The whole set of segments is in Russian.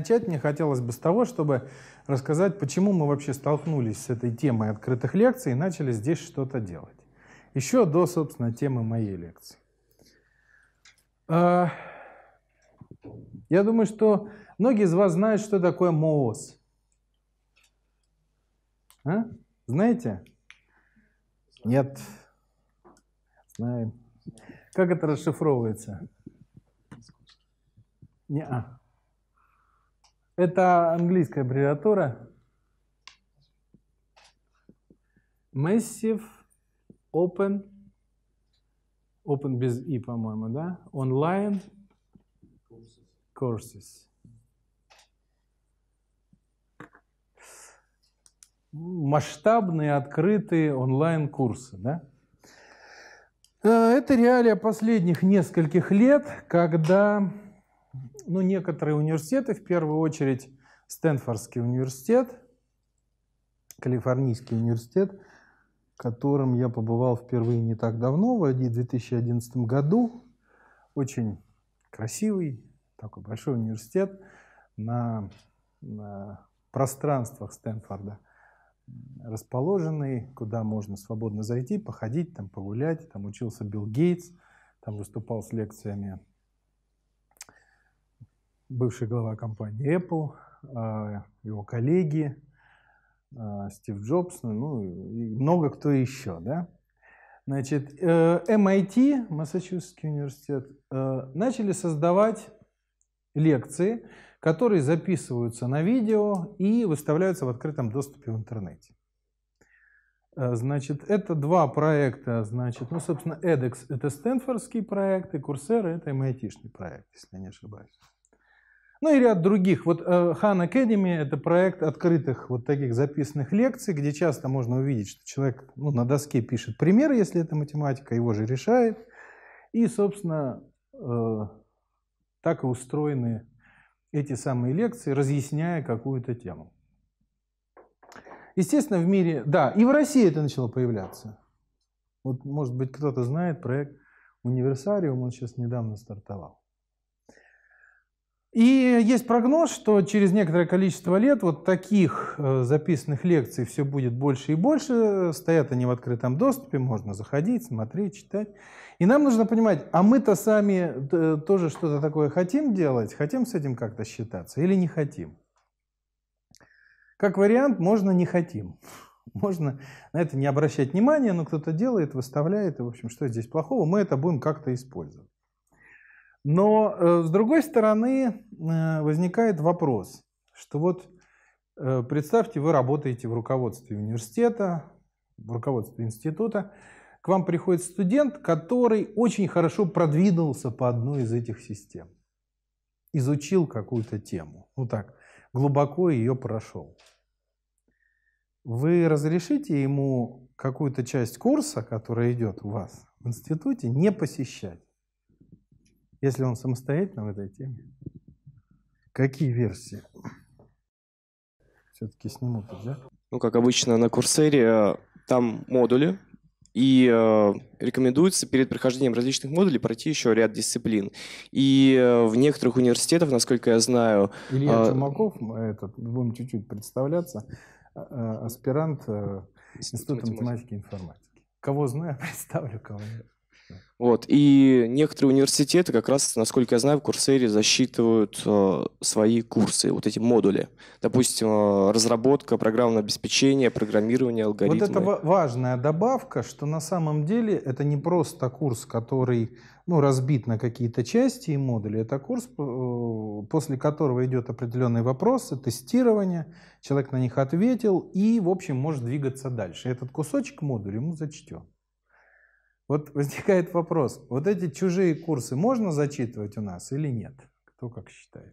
Начать мне хотелось бы с того, чтобы рассказать, почему мы вообще столкнулись с этой темой открытых лекций и начали здесь что-то делать. Еще до, собственно, темы моей лекции. А, я думаю, что многие из вас знают, что такое МООС. А? Знаете? Нет. Знаем. Как это расшифровывается? Не -а. Это английская аббревиатура. Massive Open, Open без и, по-моему, да? Online Courses. Масштабные открытые онлайн-курсы, да? Э, это реалия последних нескольких лет, когда ну, некоторые университеты, в первую очередь Стэнфордский университет, Калифорнийский университет, в котором я побывал впервые не так давно, в 2011 году. Очень красивый, такой большой университет на, на пространствах Стэнфорда расположенный, куда можно свободно зайти, походить, там погулять. Там учился Билл Гейтс, там выступал с лекциями бывший глава компании Apple, а, его коллеги, а, Стив Джобс, ну, ну и много кто еще, да. Значит, э, MIT, Массачусетский университет, э, начали создавать лекции, которые записываются на видео и выставляются в открытом доступе в интернете. Э, значит, это два проекта, значит, ну, собственно, edX – это Стэнфордский проект, и Coursera – это MIT-шный проект, если я не ошибаюсь. Ну и ряд других. Вот Хан э, Академия – это проект открытых вот таких записанных лекций, где часто можно увидеть, что человек ну, на доске пишет пример, если это математика, его же решает. И, собственно, э, так и устроены эти самые лекции, разъясняя какую-то тему. Естественно, в мире, да, и в России это начало появляться. Вот, может быть, кто-то знает проект «Универсариум», он сейчас недавно стартовал. И есть прогноз, что через некоторое количество лет вот таких э, записанных лекций все будет больше и больше. Стоят они в открытом доступе, можно заходить, смотреть, читать. И нам нужно понимать, а мы-то сами э, тоже что-то такое хотим делать, хотим с этим как-то считаться или не хотим. Как вариант, можно не хотим. Можно на это не обращать внимания, но кто-то делает, выставляет, и, в общем, что здесь плохого, мы это будем как-то использовать. Но э, с другой стороны э, возникает вопрос, что вот э, представьте, вы работаете в руководстве университета, в руководстве института, к вам приходит студент, который очень хорошо продвинулся по одной из этих систем, изучил какую-то тему, ну так, глубоко ее прошел. Вы разрешите ему какую-то часть курса, которая идет у вас в институте, не посещать? если он самостоятельно в этой теме. Какие версии? Все-таки снимут, да? Ну, как обычно на Курсере, э, там модули, и э, рекомендуется перед прохождением различных модулей пройти еще ряд дисциплин. И э, в некоторых университетах, насколько я знаю... Илья э, Чумаков, э, этот, будем чуть-чуть представляться, э, э аспирант э, Института математики и информатики. Кого знаю, представлю, кого нет. Вот. И некоторые университеты, как раз, насколько я знаю, в Курсере засчитывают э, свои курсы, вот эти модули. Допустим, э, разработка, программное обеспечение, программирование, алгоритмы. Вот это важная добавка, что на самом деле это не просто курс, который ну, разбит на какие-то части и модули. Это курс, э, после которого идет определенные вопросы, тестирование, человек на них ответил и, в общем, может двигаться дальше. Этот кусочек модуля ему зачтен. Вот возникает вопрос, вот эти чужие курсы можно зачитывать у нас или нет? Кто как считает?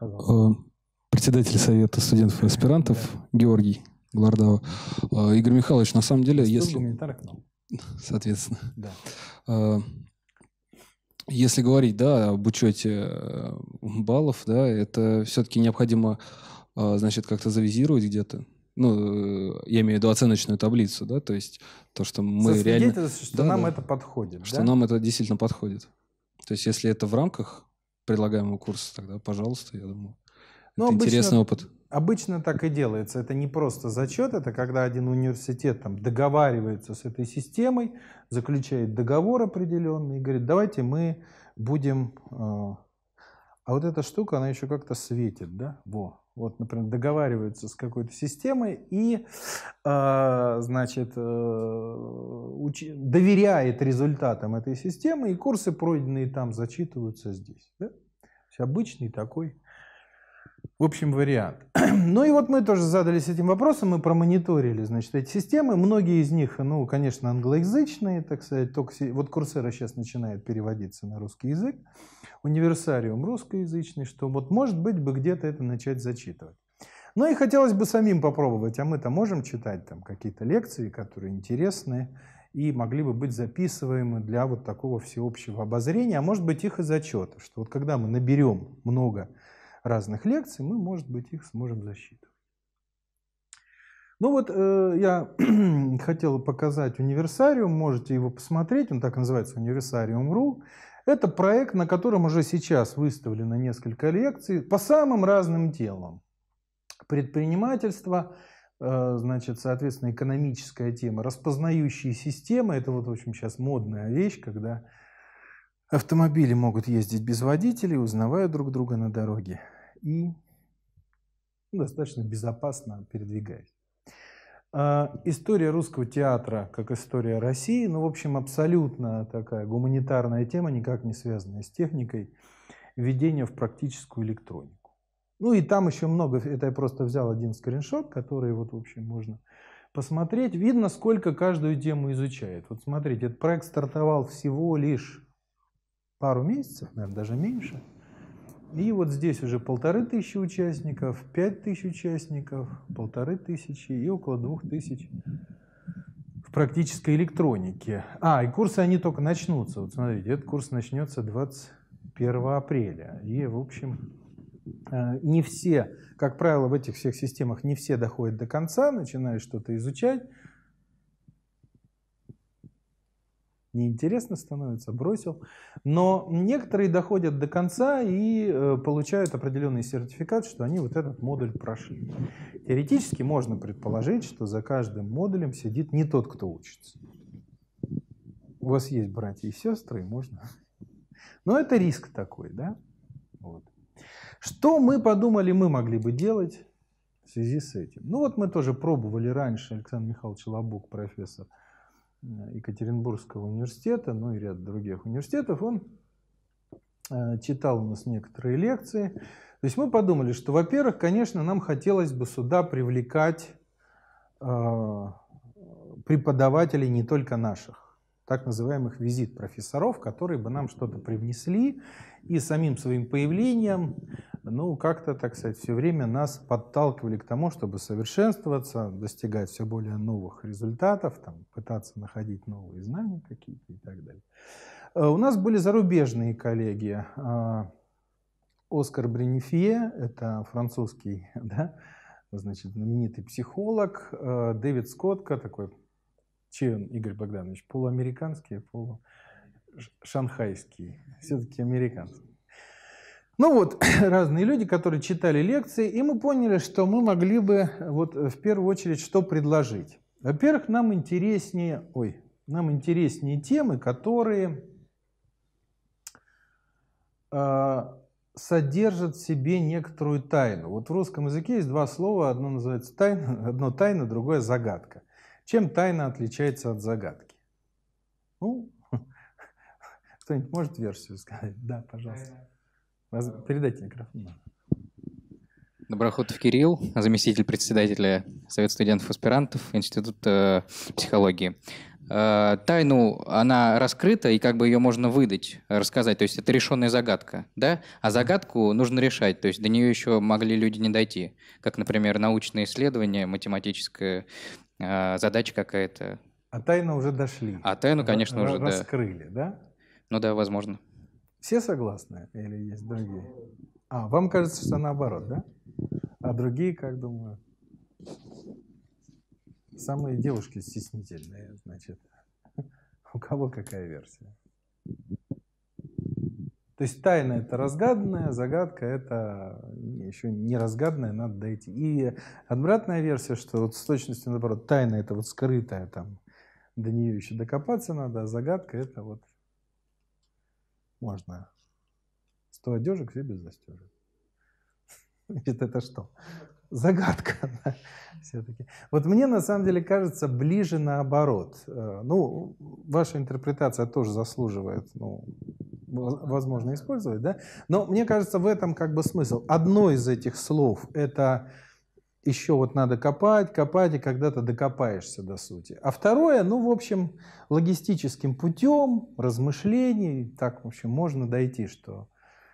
Э, председатель Совета студентов и аспирантов Георгий Глардава. Э, Игорь Михайлович, на самом деле, если... Соответственно. Да. Э, если говорить, да, об учете баллов, да, это все-таки необходимо, значит, как-то завизировать где-то, ну, э, я имею в виду оценочную таблицу, да, то есть то, что мы реально... что да, нам да, это подходит, Что да? нам это действительно подходит. То есть если это в рамках предлагаемого курса, тогда, пожалуйста, я думаю. Ну, это обычно, интересный опыт. Обычно так и делается. Это не просто зачет, это когда один университет там договаривается с этой системой, заключает договор определенный и говорит, давайте мы будем... Э, а вот эта штука, она еще как-то светит, да? Во, вот, например, договариваются с какой-то системой и, э, значит, э, уч- доверяет результатам этой системы, и курсы, пройденные там, зачитываются здесь. Да? обычный такой в общем, вариант. Ну и вот мы тоже задались этим вопросом, мы промониторили, значит, эти системы. Многие из них, ну, конечно, англоязычные, так сказать, только вот Курсера сейчас начинает переводиться на русский язык, универсариум русскоязычный, что вот, может быть, бы где-то это начать зачитывать. Ну и хотелось бы самим попробовать, а мы-то можем читать там какие-то лекции, которые интересные и могли бы быть записываемы для вот такого всеобщего обозрения, а может быть их и зачета, что вот когда мы наберем много разных лекций, мы, может быть, их сможем засчитывать. Ну вот э, я хотел показать универсариум, можете его посмотреть, он так называется универсариум.ру. Это проект, на котором уже сейчас выставлено несколько лекций по самым разным темам. Предпринимательство, э, значит, соответственно, экономическая тема, распознающие системы, это вот, в общем, сейчас модная вещь, когда Автомобили могут ездить без водителей, узнавая друг друга на дороге и достаточно безопасно передвигаясь. А, история русского театра, как история России, ну, в общем, абсолютно такая гуманитарная тема, никак не связанная с техникой, введение в практическую электронику. Ну и там еще много, это я просто взял один скриншот, который вот, в общем, можно посмотреть. Видно, сколько каждую тему изучает. Вот смотрите, этот проект стартовал всего лишь пару месяцев, наверное, даже меньше. И вот здесь уже полторы тысячи участников, пять тысяч участников, полторы тысячи и около двух тысяч в практической электронике. А, и курсы, они только начнутся. Вот смотрите, этот курс начнется 21 апреля. И, в общем, э, не все, как правило, в этих всех системах не все доходят до конца, начинают что-то изучать, неинтересно становится, бросил. Но некоторые доходят до конца и э, получают определенный сертификат, что они вот этот модуль прошли. Теоретически можно предположить, что за каждым модулем сидит не тот, кто учится. У вас есть братья и сестры, можно. Но это риск такой, да? Вот. Что мы подумали, мы могли бы делать в связи с этим? Ну вот мы тоже пробовали раньше, Александр Михайлович Лобук, профессор, Э, Екатеринбургского университета, ну и ряд других университетов, он э, читал у нас некоторые лекции. То есть мы подумали, что, во-первых, конечно, нам хотелось бы сюда привлекать э, преподавателей не только наших, так называемых визит профессоров, которые бы нам что-то привнесли и самим своим появлением ну, как-то, так сказать, все время нас подталкивали к тому, чтобы совершенствоваться, достигать все более новых результатов, там, пытаться находить новые знания какие-то и так далее. Э, у нас были зарубежные коллеги. Э, Оскар Бренифье, это французский, да, значит, знаменитый психолог. Э, Дэвид Скотка такой, чей Игорь Богданович, полуамериканский, полу шанхайский, все-таки американский. Ну вот, разные люди, которые читали лекции, и мы поняли, что мы могли бы вот в первую очередь что предложить. Во-первых, нам интереснее, ой, нам интереснее темы, которые э, содержат в себе некоторую тайну. Вот в русском языке есть два слова, одно называется тайна, одно тайна, другое загадка. Чем тайна отличается от загадки? Ну, кто-нибудь может версию сказать? Да, пожалуйста. Передайте микрофон. Доброхотов Кирилл, заместитель председателя Совета студентов-аспирантов Института э, психологии. Э, тайну, она раскрыта, и как бы ее можно выдать, рассказать. То есть это решенная загадка, да? А загадку нужно решать, то есть до нее еще могли люди не дойти. Как, например, научное исследование, математическая э, задача какая-то. А тайну уже дошли. А тайну, конечно, Р- уже, раскрыли, да? Раскрыли, да? Ну да, возможно. Все согласны или есть другие? А, вам кажется, что наоборот, да? А другие как думают? Самые девушки стеснительные, значит. У кого какая версия? То есть тайна это разгаданная, загадка это еще не разгаданная, надо дойти. И обратная версия, что вот с точностью наоборот, тайна это вот скрытая там, до нее еще докопаться надо, а загадка это вот можно 100 одежек, все без застежек. Значит, это что? Загадка. Да, все-таки. Вот мне на самом деле кажется ближе наоборот. Э, ну, ваша интерпретация тоже заслуживает, ну, возможно, использовать, да? Но мне кажется, в этом как бы смысл. Одно из этих слов – это еще вот надо копать, копать, и когда-то докопаешься до сути. А второе, ну, в общем, логистическим путем, размышлений, так, в общем, можно дойти, что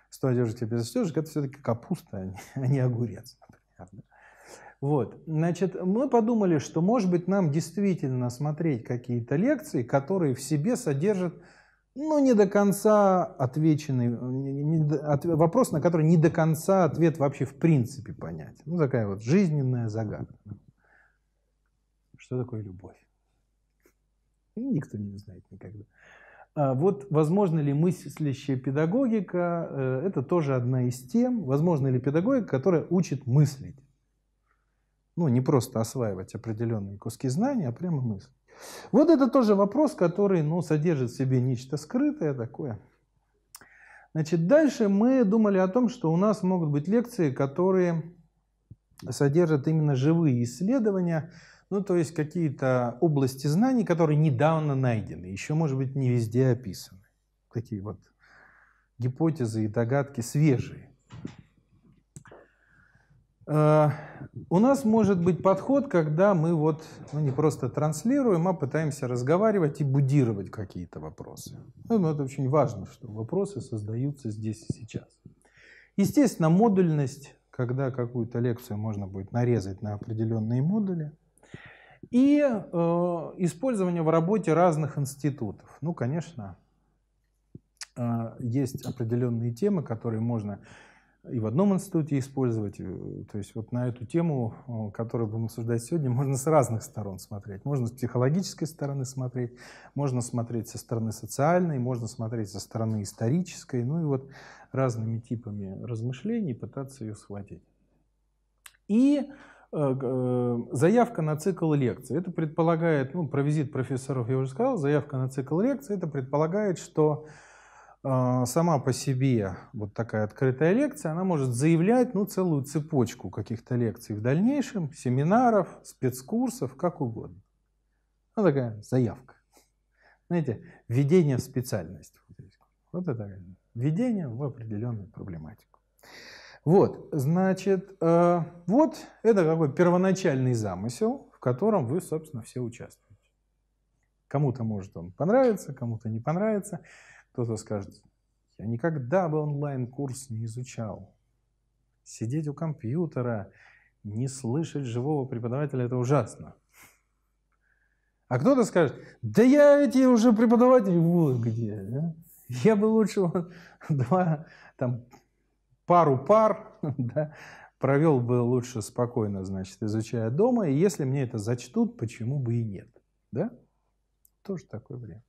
что одежек тебе застежек, это все-таки капуста, а, а не огурец, например. Вот, значит, мы подумали, что, может быть, нам действительно смотреть какие-то лекции, которые в себе содержат ну, не до конца отвеченный, вопрос, на который не до конца ответ вообще в принципе понятен. Ну, такая вот жизненная загадка. Что такое любовь? Никто не знает никогда. А вот возможно ли мыслящая педагогика, э, это тоже одна из тем, возможно ли педагогика, которая учит мыслить. Ну, не просто осваивать определенные куски знаний, а прямо мысль. Вот это тоже вопрос, который ну, содержит в себе нечто скрытое такое. Значит, дальше мы думали о том, что у нас могут быть лекции, которые содержат именно живые исследования, ну, то есть какие-то области знаний, которые недавно найдены, еще, может быть, не везде описаны. Такие вот гипотезы и догадки свежие. Э, у нас может быть подход, когда мы вот ну, не просто транслируем, а пытаемся разговаривать и будировать какие-то вопросы. Ну, ну, это очень важно, что вопросы создаются здесь и сейчас. Естественно, модульность, когда какую-то лекцию можно будет нарезать на определенные модули. И э, использование в работе разных институтов. Ну, конечно, э, есть определенные темы, которые можно и в одном институте использовать. Э, то есть вот на эту тему, э, которую будем обсуждать сегодня, можно с разных сторон смотреть. Можно с психологической стороны смотреть, можно смотреть со стороны социальной, можно смотреть со стороны исторической. Ну и вот разными типами размышлений пытаться ее схватить. И э, заявка на цикл лекций. Это предполагает, ну, про визит профессоров я уже сказал, заявка на цикл лекций, это предполагает, что а, сама по себе вот такая открытая лекция, она может заявлять ну, целую цепочку каких-то лекций в дальнейшем, семинаров, спецкурсов, как угодно. Ну, такая заявка. Знаете, введение в специальность. Вот это введение в определенную проблематику. Вот, значит, э, вот это какой первоначальный замысел, в котором вы, собственно, все участвуете. Кому-то может он понравится, кому-то не понравится. Кто-то скажет, я никогда бы онлайн-курс не изучал. Сидеть у компьютера, не слышать живого преподавателя – это ужасно. А кто-то скажет, да я эти уже преподаватели вот где. Да? Я бы лучше два, там, пару пар да, провел бы лучше спокойно, значит, изучая дома, и если мне это зачтут, почему бы и нет. Да? Тоже такой вариант.